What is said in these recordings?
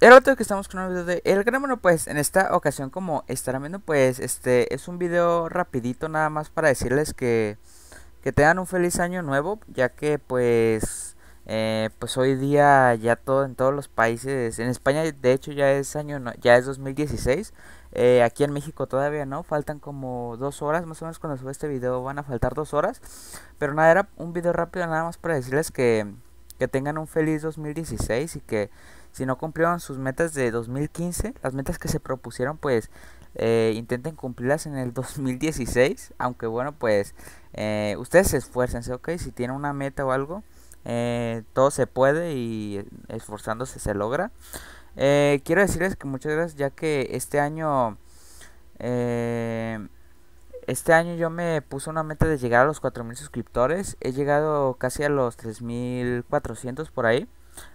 El otro que estamos con un video de El Gran pues en esta ocasión como estarán viendo, pues este es un video rapidito nada más para decirles que, que tengan un feliz año nuevo, ya que pues eh, pues hoy día ya todo en todos los países, en España de hecho ya es año ya es 2016, eh, aquí en México todavía no, faltan como dos horas, más o menos cuando sube este video van a faltar dos horas, pero nada, era un video rápido nada más para decirles que que tengan un feliz 2016 y que si no cumplieron sus metas de 2015, las metas que se propusieron, pues eh, intenten cumplirlas en el 2016. Aunque bueno, pues eh, ustedes se esfuercen, ¿ok? Si tienen una meta o algo, eh, todo se puede y esforzándose se logra. quiero decirles que muchas gracias ya que este año este año yo me puse una meta de llegar a los 4.000 suscriptores. He llegado casi a los 3.400 por ahí.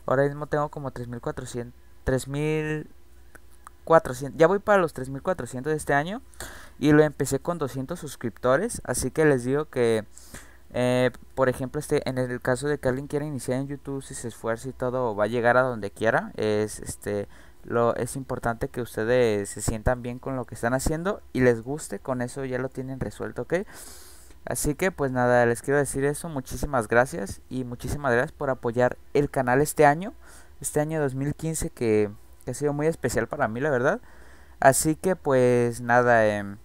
Ahora mismo tengo como 3.400. 3.400. Ya voy para los 3.400 de este año. Y lo empecé con 200 suscriptores. Así que les digo que... Eh, por ejemplo, este, en el caso de que alguien quiera iniciar en YouTube, si se esfuerza y todo, va a llegar a donde quiera. Es este, lo, es importante que ustedes se sientan bien con lo que están haciendo y les guste, con eso ya lo tienen resuelto, ¿ok? Así que pues nada, les quiero decir eso, muchísimas gracias y muchísimas gracias por apoyar el canal este año, este año 2015 que, que ha sido muy especial para mí, la verdad. Así que pues nada, em,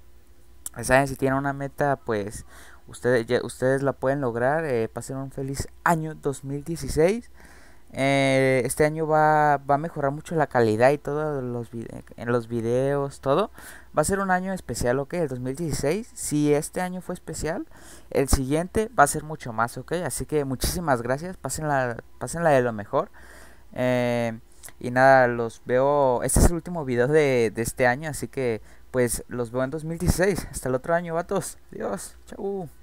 saben, si tienen una meta, pues ustedes, ustedes la pueden lograr, eh, pasen un feliz año 2016. Eh, este año va, a mejorar mucho la calidad y todo los en los videos, todo. Va a ser un año especial, ¿ok? El 2016. Si este año fue especial, el siguiente va a ser mucho más, ¿ok? Así que muchísimas gracias. Pásenla, de lo mejor. Eh, y nada, los veo. Este es el último video de, de este año, así que pues los veo en 2016. Hasta el otro año, vatos. Adiós. Chau.